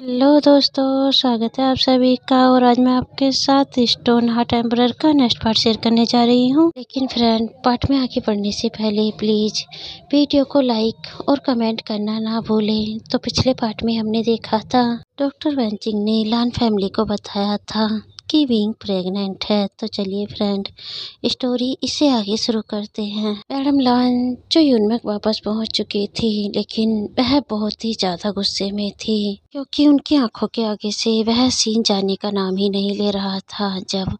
hello दोस्तों स्वागत है आप सभी का और आज मैं आपके साथ स्टोन हार्ट एम्ब्रॉयर का नेक्स्ट पार्ट शेयर करने जा रही हूँ लेकिन फ्रेंड पार्ट में आगे बढ़ने से पहले प्लीज़ वीडियो को लाइक और कमेंट करना ना भूलें तो पिछले पार्ट में हमने देखा था डॉक्टर वेंचिंग ने लान फैमिली को बताया था की बींग प्रेग्नेंट है तो चलिए फ्रेंड स्टोरी इसे आगे शुरू करते हैं मैडम लॉन जो यूनमेक वापस पहुंच चुकी थी लेकिन वह बहुत ही ज़्यादा गुस्से में थी क्योंकि उनकी आंखों के आगे से वह सीन जाने का नाम ही नहीं ले रहा था जब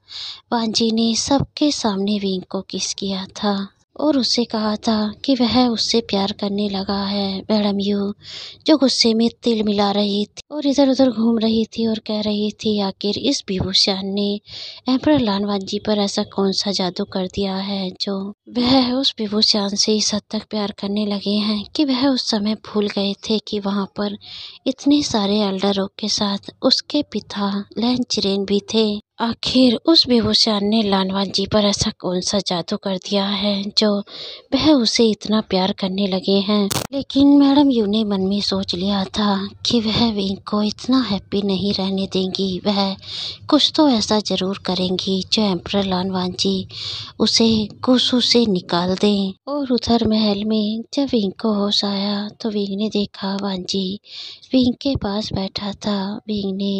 वांजी ने सबके सामने विंग को किस किया था और उससे कहा था कि वह उससे प्यार करने लगा है मैडम यू जो गुस्से में तिल मिला रही थी और इधर उधर घूम रही थी और कह रही थी आखिर इस विभूषण ने एम्पर लालवान जी पर ऐसा कौन सा जादू कर दिया है जो वह उस विभूषण से इस हद तक प्यार करने लगे हैं कि वह उस समय भूल गए थे कि वहाँ पर इतने सारे एल्डरों के साथ उसके पिता लैन चिरेन भी थे आखिर उस बेहोशियार ने लालवान जी पर ऐसा कौन सा जादू कर दिया है जो वह उसे इतना प्यार करने लगे हैं लेकिन मैडम यू ने मन में सोच लिया था कि वह विंग को इतना हैप्पी नहीं रहने देंगी वह कुछ तो ऐसा ज़रूर करेंगी जो एम्पर लालवान जी उसे कुसू से निकाल दें और उधर महल में जब विंग को होश आया तो विंग ने देखा वान जी विंग के पास बैठा था विंग ने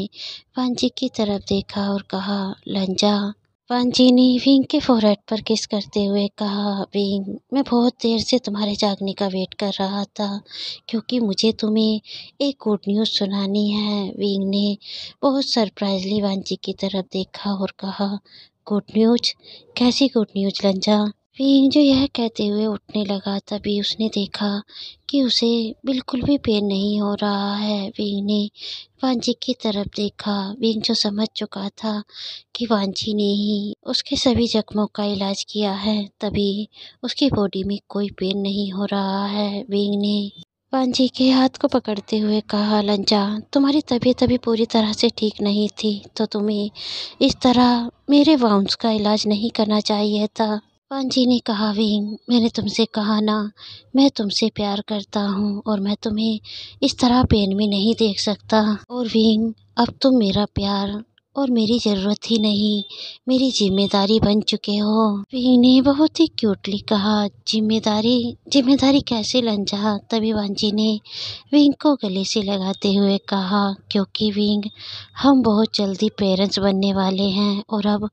पांजी की तरफ देखा और कहा लंजा पांजी ने विंग के फोरहेड पर किस करते हुए कहा विंग मैं बहुत देर से तुम्हारे जागने का वेट कर रहा था क्योंकि मुझे तुम्हें एक गुड न्यूज़ सुनानी है विंग ने बहुत सरप्राइजली वांजी की तरफ देखा और कहा गुड न्यूज कैसी गुड न्यूज लंजा फिर यह कहते हुए उठने लगा तभी उसने देखा कि उसे बिल्कुल भी पेन नहीं हो रहा है वीर ने वांझी की तरफ देखा वीर जो समझ चुका था कि वांझी ने ही उसके सभी जख्मों का इलाज किया है तभी उसकी बॉडी में कोई पेन नहीं हो रहा है वीर ने वांझी के हाथ को पकड़ते हुए कहा लंजा तुम्हारी तबीयत अभी पूरी तरह से ठीक नहीं थी तो तुम्हें इस तरह मेरे वाउंस का इलाज नहीं करना चाहिए था पान जी ने कहा वीम मैंने तुमसे कहा ना मैं तुमसे प्यार करता हूँ और मैं तुम्हें इस तरह पेन में नहीं देख सकता और विंग अब तुम मेरा प्यार और मेरी ज़रूरत ही नहीं मेरी जिम्मेदारी बन चुके हो वीम ने बहुत ही क्यूटली कहा जिम्मेदारी जिम्मेदारी कैसे जा तभी वांझी ने विंग को गले से लगाते हुए कहा क्योंकि विंग हम बहुत जल्दी पेरेंट्स बनने वाले हैं और अब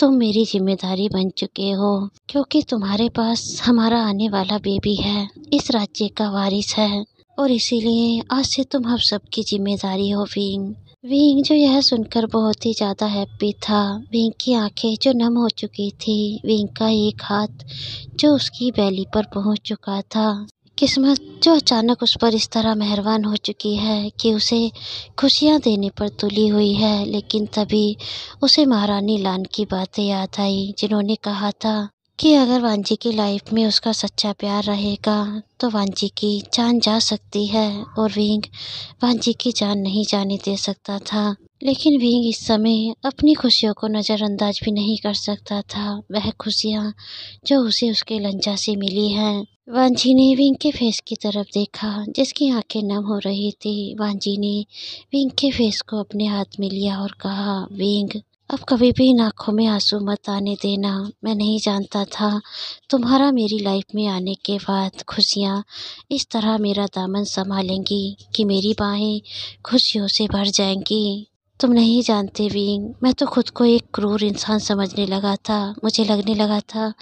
तुम मेरी जिम्मेदारी बन चुके हो क्योंकि तुम्हारे पास हमारा आने वाला बेबी है इस राज्य का वारिस है और इसीलिए आज से तुम हम सबकी जिम्मेदारी हो विंग विंग जो यह सुनकर बहुत ही ज़्यादा हैप्पी था विंग की आंखें जो नम हो चुकी थी विंग का एक हाथ जो उसकी बैली पर पहुंच चुका था किस्मत जो अचानक उस पर इस तरह मेहरबान हो चुकी है कि उसे खुशियाँ देने पर तुली हुई है लेकिन तभी उसे महारानी लान की बातें याद आई जिन्होंने कहा था कि अगर वांजी की लाइफ में उसका सच्चा प्यार रहेगा तो वांजी की जान जा सकती है और विंग वांजी की जान नहीं जाने दे सकता था लेकिन विंग इस समय अपनी खुशियों को नज़रअंदाज भी नहीं कर सकता था वह खुशियाँ जो उसे उसके लंजा से मिली हैं वांझी ने विंग के फेस की तरफ देखा जिसकी आंखें नम हो रही थी वांझी ने विंग के फेस को अपने हाथ में लिया और कहा विंग अब कभी भी इन आँखों में आंसू मत आने देना मैं नहीं जानता था तुम्हारा मेरी लाइफ में आने के बाद खुशियाँ इस तरह मेरा दामन संभालेंगी कि मेरी बाहें खुशियों से भर जाएंगी तुम नहीं जानते विंग मैं तो खुद को एक क्रूर इंसान समझने लगा था मुझे लगने लगा था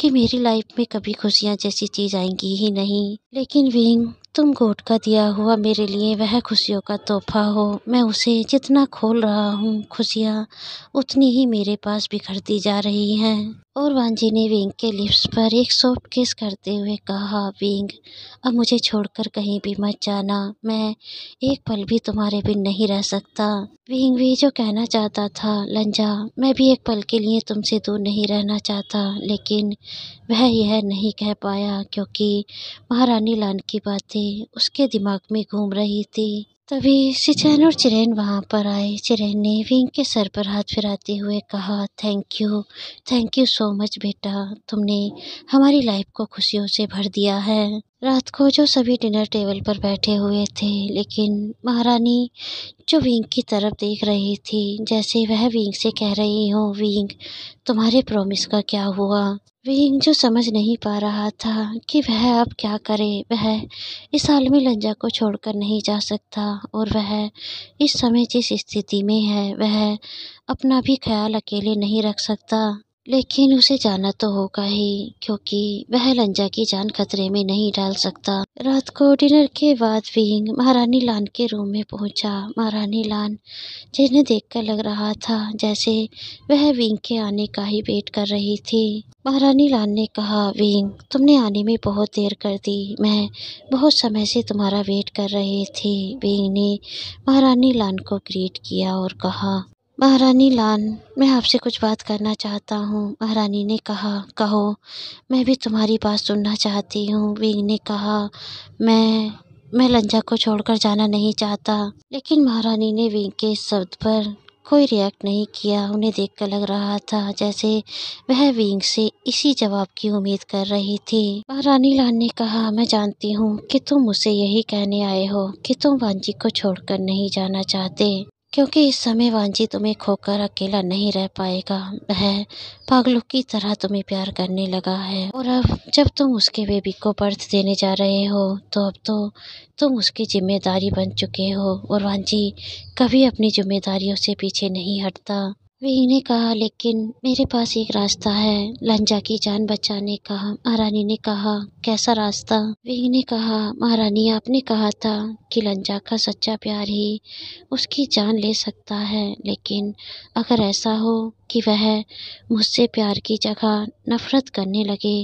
कि मेरी लाइफ में कभी खुशियाँ जैसी चीज़ आएंगी ही नहीं लेकिन विंग तुमको का दिया हुआ मेरे लिए वह खुशियों का तोहफ़ा हो मैं उसे जितना खोल रहा हूँ खुशियाँ उतनी ही मेरे पास बिखरती जा रही हैं और वांजी ने विंग के लिप्स पर एक सॉफ्ट किस करते हुए कहा विंग अब मुझे छोड़कर कहीं भी मत जाना मैं एक पल भी तुम्हारे बिन नहीं रह सकता विंग भी जो कहना चाहता था लंजा मैं भी एक पल के लिए तुमसे दूर नहीं रहना चाहता लेकिन वह यह नहीं कह पाया क्योंकि महारानी लान की बातें उसके दिमाग में घूम रही थी तभी सिचैन और चिरेन वहाँ पर आए चिरेन ने विंग के सर पर हाथ फिराते हुए कहा thank you thank you so much बेटा तुमने हमारी लाइफ को खुशियों से भर दिया है रात को जो सभी डिनर टेबल पर बैठे हुए थे लेकिन महारानी जो विंग की तरफ देख रही थी जैसे वह विंग से कह रही हो विंग तुम्हारे प्रोमिस का क्या हुआ विंग जो समझ नहीं पा रहा था कि वह अब क्या करे वह इस आलमी लंजा को छोड़कर नहीं जा सकता और वह इस समय जिस स्थिति में है वह अपना भी ख्याल अकेले नहीं रख सकता लेकिन उसे जाना तो होगा ही क्योंकि वह लंजा की जान खतरे में नहीं डाल सकता रात को डिनर के बाद विंग महारानी लान के रूम में पहुंचा महारानी लान जिन्हें देखकर लग रहा था जैसे वह विंग के आने का ही वेट कर रही थी महारानी लाल ने कहा विंग तुमने आने में बहुत देर कर दी मैं बहुत समय से तुम्हारा वेट कर रही थी विंग ने महारानी लाल को ग्रीट किया और कहा महारानी लाल मैं आपसे कुछ बात करना चाहता हूँ महारानी ने कहा कहो मैं भी तुम्हारी बात सुनना चाहती हूँ वीर ने कहा मैं मैं लंजा को छोड़कर जाना नहीं चाहता लेकिन महारानी ने विंग के इस शब्द पर कोई रिएक्ट नहीं किया उन्हें देखकर लग रहा था जैसे वह विंग से इसी जवाब की उम्मीद कर रही थी महारानी लाल ने कहा मैं जानती हूँ कि तुम मुझसे यही कहने आए हो कि तुम वांजी को छोड़कर नहीं जाना चाहते क्योंकि इस समय वांझी तुम्हें खोकर अकेला नहीं रह पाएगा है पागलों की तरह तुम्हें प्यार करने लगा है और अब जब तुम उसके बेबी को बर्थ देने जा रहे हो तो अब तो तुम उसकी जिम्मेदारी बन चुके हो और वांझी कभी अपनी जिम्मेदारियों से पीछे नहीं हटता वही ने कहा लेकिन मेरे पास एक रास्ता है लंजा की जान बचाने का महारानी ने कहा कैसा रास्ता वीर ने कहा महारानी आपने कहा था कि लंजा का सच्चा प्यार ही उसकी जान ले सकता है लेकिन अगर ऐसा हो कि वह मुझसे प्यार की जगह नफरत करने लगे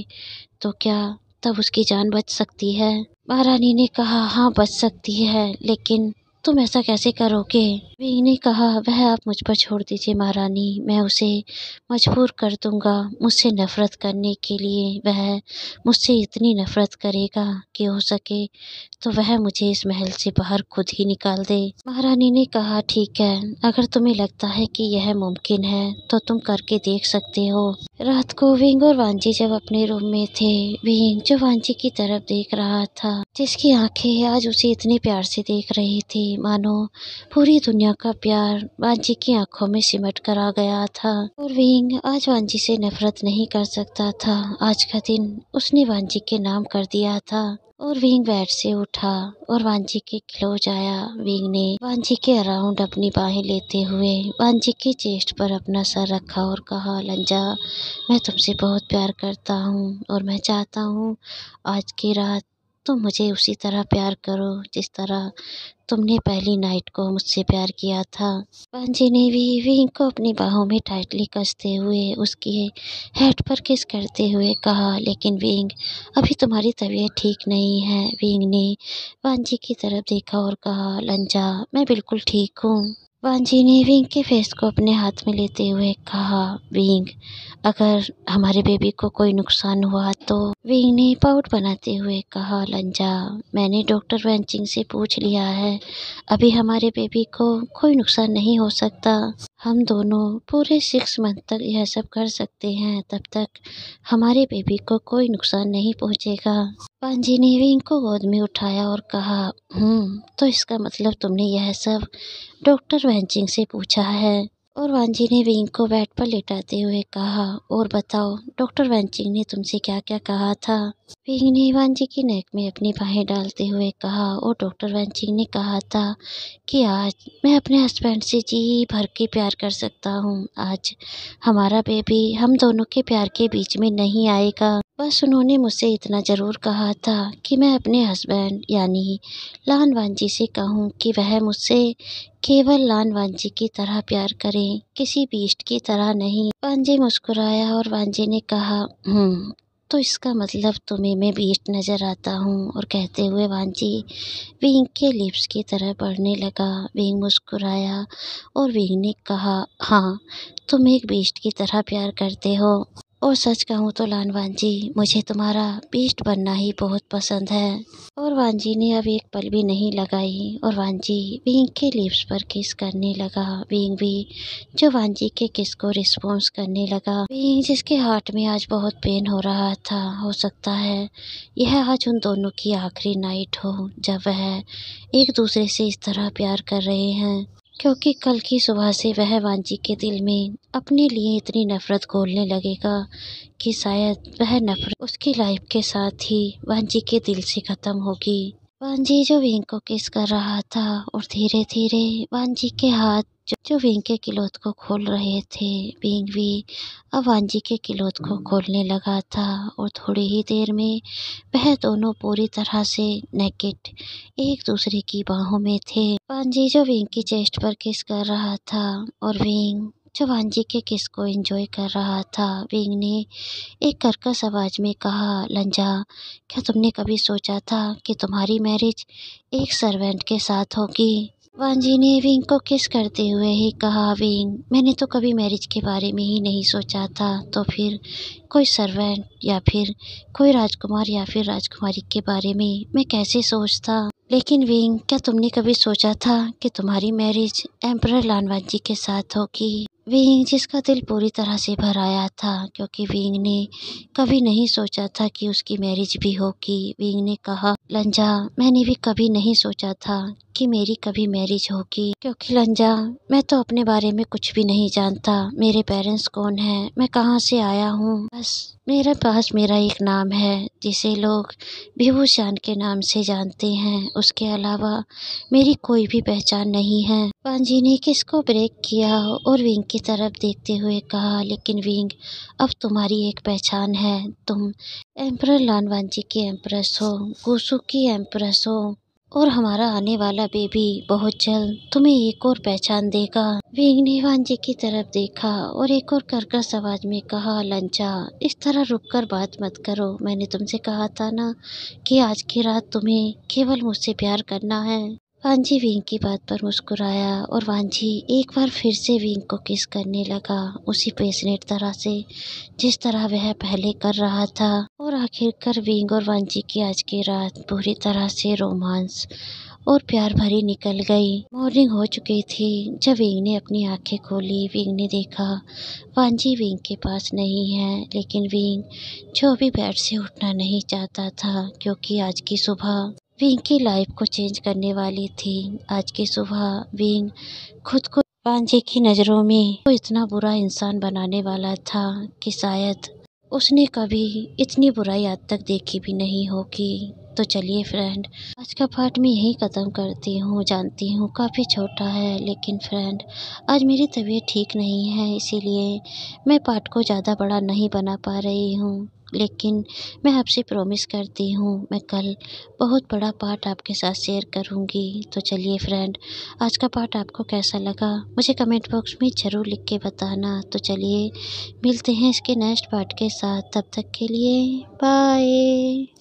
तो क्या तब उसकी जान बच सकती है महारानी ने कहा हाँ बच सकती है लेकिन तुम ऐसा कैसे करोगे वीर ने कहा वह आप मुझ पर छोड़ दीजिए महारानी मैं उसे मजबूर कर दूंगा मुझसे नफरत करने के लिए वह मुझसे इतनी नफरत करेगा कि हो सके तो वह मुझे इस महल से बाहर खुद ही निकाल दे महारानी ने कहा ठीक है अगर तुम्हें लगता है कि यह मुमकिन है तो तुम करके देख सकते हो रात को विंग और वांझी जब अपने रूम में थे विंग जो वांझी की तरफ देख रहा था जिसकी आंखें आज उसे इतने प्यार से देख रही थी मानो पूरी दुनिया का प्यार वांझी की आंखों में सिमट कर आ गया था और विंग आज वांझी से नफरत नहीं कर सकता था आज का दिन उसने वांझी के नाम कर दिया था और विंग बेड से उठा और वांझी के क्लोज आया विंग ने वांझी के अराउंड अपनी बाहें लेते हुए वांझी के चेस्ट पर अपना सर रखा और कहा लंजा मैं तुमसे बहुत प्यार करता हूँ और मैं चाहता हूँ आज की रात तुम मुझे उसी तरह प्यार करो जिस तरह तुमने पहली नाइट को मुझसे प्यार किया था पंजी ने भी विंग को अपनी बाहों में टाइटली कसते हुए उसकी हेड पर किस करते हुए कहा लेकिन विंग अभी तुम्हारी तबीयत ठीक नहीं है विंग ने पंजी की तरफ देखा और कहा लंजा मैं बिल्कुल ठीक हूँ वह ने विंग के फेस को अपने हाथ में लेते हुए कहा विंग अगर हमारे बेबी को कोई नुकसान हुआ तो विंग ने पाउट बनाते हुए कहा लंजा मैंने डॉक्टर वेंचिंग से पूछ लिया है अभी हमारे बेबी को कोई नुकसान नहीं हो सकता हम दोनों पूरे सिक्स मंथ तक यह सब कर सकते हैं तब तक हमारे बेबी को कोई नुकसान नहीं पहुंचेगा पांजी ने रिंग को गोद में उठाया और कहा हम्म तो इसका मतलब तुमने यह सब डॉक्टर वेंचिंग से पूछा है और वांझी ने विंग को बेड पर लेटाते हुए कहा और बताओ डॉक्टर वांचिंग ने तुमसे क्या क्या कहा था विंग ने वांझी की नेक में अपनी बाहें डालते हुए कहा और डॉक्टर वांचिंग ने कहा था कि आज मैं अपने हस्बैंड से जी भर के प्यार कर सकता हूँ आज हमारा बेबी हम दोनों के प्यार के बीच में नहीं आएगा बस उन्होंने मुझसे इतना ज़रूर कहा था कि मैं अपने हस्बैंड यानी लान वांजी से कहूँ कि वह मुझसे केवल लान वांजी की तरह प्यार करें किसी बीस्ट की तरह नहीं वांजी मुस्कुराया और वांजी ने कहा हम्म, तो इसका मतलब तुम्हें मैं बीस्ट नज़र आता हूँ और कहते हुए वांजी विंग के लिप्स की तरह पढ़ने लगा विंग मुस्कुराया और विंग ने कहा हाँ तुम एक बीस्ट की तरह प्यार करते हो और सच कहूँ तो लालवान जी मुझे तुम्हारा बीस्ट बनना ही बहुत पसंद है और वानजी ने अब एक पल भी नहीं लगाई और वानजी विंग के लिप्स पर किस करने लगा विंग भी जो वानजी के किस को रिस्पॉन्स करने लगा विंग जिसके हार्ट में आज बहुत पेन हो रहा था हो सकता है यह आज उन दोनों की आखिरी नाइट हो जब वह एक दूसरे से इस तरह प्यार कर रहे हैं क्योंकि कल की सुबह से वह वांझी के दिल में अपने लिए इतनी नफ़रत घोलने लगेगा कि शायद वह नफ़रत उसकी लाइफ के साथ ही वांझी के दिल से ख़त्म होगी जो विंग को किस कर रहा था और धीरे धीरे वांजी के हाथ जो, जो विंग के किलोत को खोल रहे थे विंग भी अब वांजी के किलोत को खोलने लगा था और थोड़ी ही देर में वह दोनों पूरी तरह से नेकेट एक दूसरे की बाहों में थे जो विंग की चेस्ट पर किस कर रहा था और विंग जो हांजी के किस को एंजॉय कर रहा था विंग ने एक कर्कश आवाज में कहा लंजा क्या तुमने कभी सोचा था कि तुम्हारी मैरिज एक सर्वेंट के साथ होगी वांजी ने विंग को किस करते हुए ही कहा विंग मैंने तो कभी मैरिज के बारे में ही नहीं सोचा था तो फिर कोई सर्वेंट या फिर कोई राजकुमार या फिर राजकुमारी के बारे में मैं कैसे सोचता लेकिन विंग क्या तुमने कभी सोचा था कि तुम्हारी मैरिज एम्पर लानवाजी के साथ होगी विंग जिसका दिल पूरी तरह से भर आया था क्योंकि विंग ने कभी नहीं सोचा था कि उसकी मैरिज भी होगी विंग ने कहा लंजा मैंने भी कभी नहीं सोचा था कि मेरी कभी मैरिज होगी क्योंकि लंजा मैं तो अपने बारे में कुछ भी नहीं जानता मेरे पेरेंट्स कौन है मैं कहाँ से आया हूँ बस मेरे पास मेरा एक नाम है जिसे लोग भिभू शान के नाम से जानते हैं उसके अलावा मेरी कोई भी पहचान नहीं है पांजी ने किसको ब्रेक किया और विंग के तरफ देखते हुए कहा लेकिन विंग अब तुम्हारी एक पहचान है तुम एम्पर लानवांची की एम्प्रेस हो गोसु की एम्प्रेस हो और हमारा आने वाला बेबी बहुत जल्द तुम्हें एक और पहचान देगा विंग ने वांजी की तरफ देखा और एक और कर्कश आवाज में कहा लंचा इस तरह रुककर बात मत करो मैंने तुमसे कहा था ना कि आज की रात तुम्हें केवल मुझसे प्यार करना है वांझी विंग की बात पर मुस्कुराया और वांझी एक बार फिर से विंग को किस करने लगा उसी पेशनेट तरह से जिस तरह वह पहले कर रहा था और आखिरकार विंग और वांझी की आज की रात पूरी तरह से रोमांस और प्यार भरी निकल गई मॉर्निंग हो चुकी थी जब विंग ने अपनी आंखें खोली विंग ने देखा वांझी विंग के पास नहीं है लेकिन विंग जो भी बेड से उठना नहीं चाहता था क्योंकि आज की सुबह विंग की लाइफ को चेंज करने वाली थी आज की सुबह विंग खुद को पांजे की नज़रों में वो इतना बुरा इंसान बनाने वाला था कि शायद उसने कभी इतनी बुराई आज तक देखी भी नहीं होगी तो चलिए फ्रेंड आज का पार्ट मैं यही ख़त्म करती हूँ जानती हूँ काफ़ी छोटा है लेकिन फ्रेंड आज मेरी तबीयत ठीक नहीं है इसीलिए मैं पार्ट को ज़्यादा बड़ा नहीं बना पा रही हूँ लेकिन मैं आपसे प्रॉमिस करती हूँ मैं कल बहुत बड़ा पार्ट आपके साथ शेयर करूँगी तो चलिए फ्रेंड आज का पार्ट आपको कैसा लगा मुझे कमेंट बॉक्स में ज़रूर लिख के बताना तो चलिए मिलते हैं इसके नेक्स्ट पार्ट के साथ तब तक के लिए बाय